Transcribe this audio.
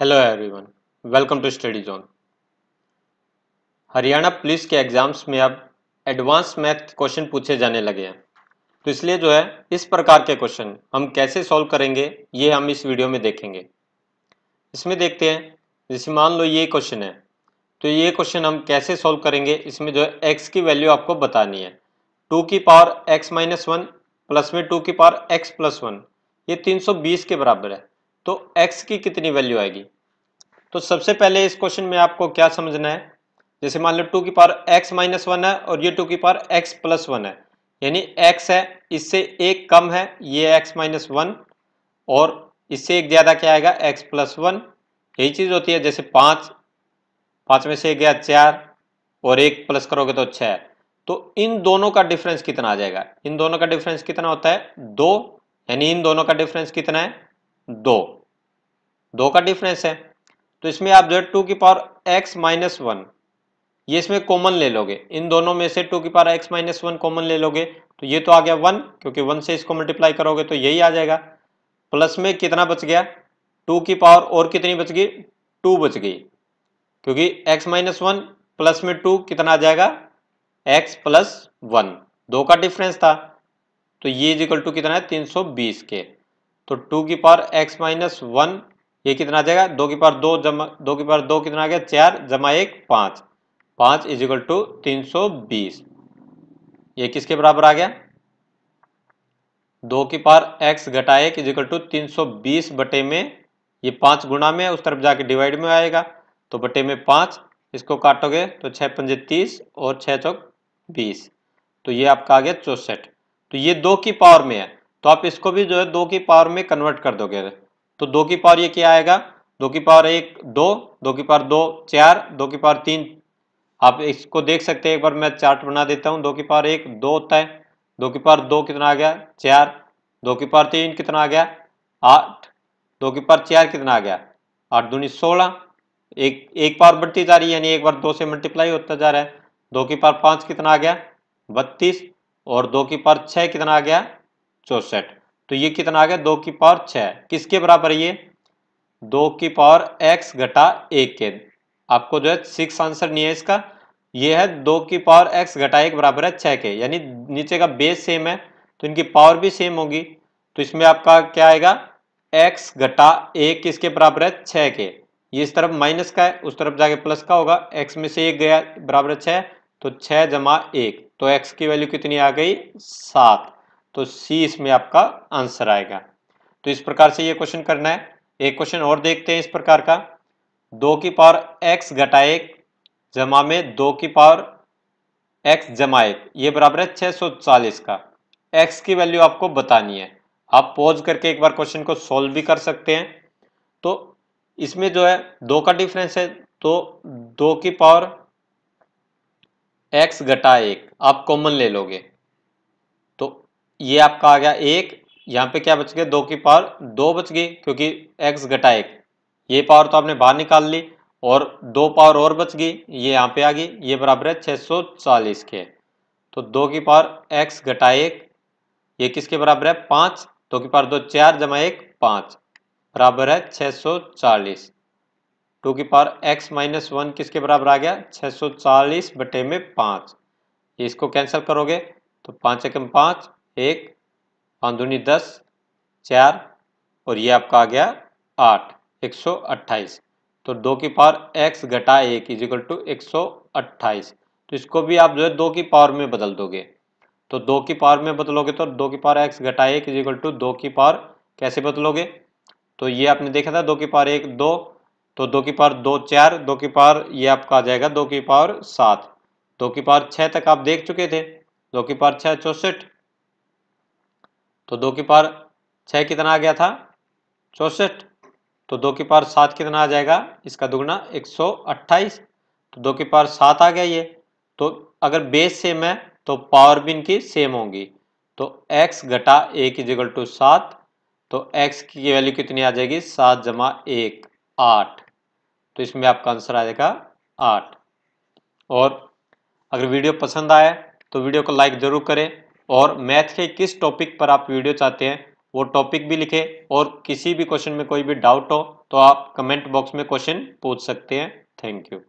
hello everyone welcome to study zone Haryana police के exams में अब एडवांस मैथ क्वेश्चन पूछे जाने लगे हैं तो इसलिए जो है इस प्रकार के क्वेश्चन हम कैसे सॉल्व करेंगे ये हम इस वीडियो में देखेंगे इसमें देखते हैं जैसे मान लो ये क्वेश्चन है तो ये क्वेश्चन हम कैसे सॉल्व करेंगे इसमें जो है एक्स की वैल्यू आपको बतानी है टू की power x minus one plus में टू की पावर एक्स प्लस वन ये तीन सौ बीस के बराबर है तो x की कितनी वैल्यू आएगी तो सबसे पहले इस क्वेश्चन में आपको क्या समझना है जैसे मान लो टू की पावर x माइनस वन है और ये टू की पावर x प्लस वन है यानी x है इससे एक कम है ये x माइनस वन और इससे एक ज़्यादा क्या आएगा x प्लस वन यही चीज़ होती है जैसे पांच पांच में से एक गया चार और एक प्लस करोगे तो छह तो इन दोनों का डिफरेंस कितना आ जाएगा इन दोनों का डिफरेंस कितना होता है दो यानी इन दोनों का डिफरेंस कितना है दो दो का डिफरेंस है तो इसमें आप जो है टू की पावर एक्स माइनस वन ये इसमें कॉमन ले लोगे इन दोनों में से टू की power x minus one common ले लोगे तो ये तो आ गया वन क्योंकि वन से इसको मल्टीप्लाई करोगे तो यही आ जाएगा प्लस में कितना बच गया टू की पावर और कितनी बच गई टू बच गई क्योंकि एक्स माइनस वन प्लस में टू कितना आ जाएगा एक्स प्लस वन दो का डिफरेंस था तो ये इक्वल टू कितना है तीन सौ बीस के तो टू की पावर एक्स माइनस वन ये कितना आ जाएगा दो की पार दो जमा दो की पार दो कितना आ गया चार जमा एक पांच पांच इज इक्वल टू तीन सौ बीस ये किसके बराबर आ गया दो की पार एक्स घटा एक इज इक्वल टू तीन सौ बीस बटे में ये पांच गुणा में उस तरफ जाके डिवाइड में आएगा तो बटे में पांच इसको काटोगे तो छह पंजे तीस और छह चौक बीस तो ये आपका आ गया चौसठ तो ये दो की पावर में है तो आप इसको भी जो है दो की पावर में कन्वर्ट कर दोगे तो दो की पावर ये क्या आएगा दो की पावर एक दो दो की पावर दो चार दो की पावर तीन आप इसको देख सकते हैं एक बार मैं चार्ट बना देता हूँ दो की पावर एक दो होता है दो की पावर दो कितना आ गया चार दो की पावर तीन कितना आ गया आठ दो की पावर चार कितना आ गया आठ दूनी सोलह एक एक पावर बढ़ती जा रही है यानी एक बार दो से मल्टीप्लाई होता जा रहा है दो की पावर पाँच कितना आ गया बत्तीस और दो की पावर छः कितना आ गया चौंसठ तो ये कितना आ गया दो की पावर छः किसके बराबर है ये दो की पावर एक्स घटा एक के आपको जो है सिक्स आंसर नहीं है इसका ये है दो की पावर एक्स घटा एक बराबर है छः के यानी नीचे का बेस सेम है तो इनकी पावर भी सेम होगी तो इसमें आपका क्या आएगा एक्स घटा एक किसके बराबर है छः के ये इस तरफ माइनस का है उस तरफ जाके प्लस का होगा एक्स में से एक गया बराबर छः तो छः जमा एक तो एक्स की वैल्यू कितनी आ गई सात तो सी इसमें आपका आंसर आएगा तो इस प्रकार से ये क्वेश्चन करना है एक क्वेश्चन और देखते हैं इस प्रकार का दो की पावर एक्स घटा एक जमा में दो की पावर एक्स जमा एक ये बराबर है चालीस का एक्स की वैल्यू आपको बतानी है आप पॉज करके एक बार क्वेश्चन को सॉल्व भी कर सकते हैं तो इसमें जो है दो का डिफरेंस है तो दो की पावर एक्स घटा एक आप कॉमन ले लोगे ये आपका आ गया एक यहाँ पे क्या बच गया दो की पावर दो बच गई क्योंकि एक्स घटा एक ये पावर तो आपने बाहर निकाल ली और दो पावर और बच गई ये यहाँ पे आ गई ये बराबर है 640 के तो दो की पावर एक्स घटा एक ये किसके बराबर है पाँच दो की पावर दो चार जमा एक पाँच बराबर है 640 टू की पावर एक्स माइनस वन किसके बराबर आ गया 640 बटे में पाँच ये इसको कैंसिल करोगे तो पाँच एकम पाँच एक आंदूनी दस चार और ये आपका आ गया आठ एक सौ अट्ठाईस तो दो की पावर एक्स घटा एक इजिकल टू एक सौ अट्ठाईस तो इसको भी आप जो है दो की पावर में बदल दोगे तो दो की पावर में बदलोगे तो दो की पावर एक्स घटा एक इजिकल टू दो की पावर कैसे बदलोगे तो ये आपने देखा था दो की पावर एक दो तो दो की पावर दो चार दो की पावर ये आपका आ जाएगा दो की पावर सात दो की पावर छः तक आप देख चुके थे दो की पावर छः चौंसठ तो दो की पार छः कितना आ गया था चौसठ तो दो की पार सात कितना आ जाएगा इसका दुगना एक सौ अट्ठाईस तो दो की पार सात आ गया ये तो अगर बेस सेम है तो पावर भी इनकी सेम होंगी तो x घटा एक इजिकल टू सात तो x की वैल्यू कितनी आ जाएगी सात जमा एक आठ तो इसमें आपका आंसर आ जाएगा आठ और अगर वीडियो पसंद आए तो वीडियो को लाइक ज़रूर करें और मैथ के किस टॉपिक पर आप वीडियो चाहते हैं वो टॉपिक भी लिखें और किसी भी क्वेश्चन में कोई भी डाउट हो तो आप कमेंट बॉक्स में क्वेश्चन पूछ सकते हैं थैंक यू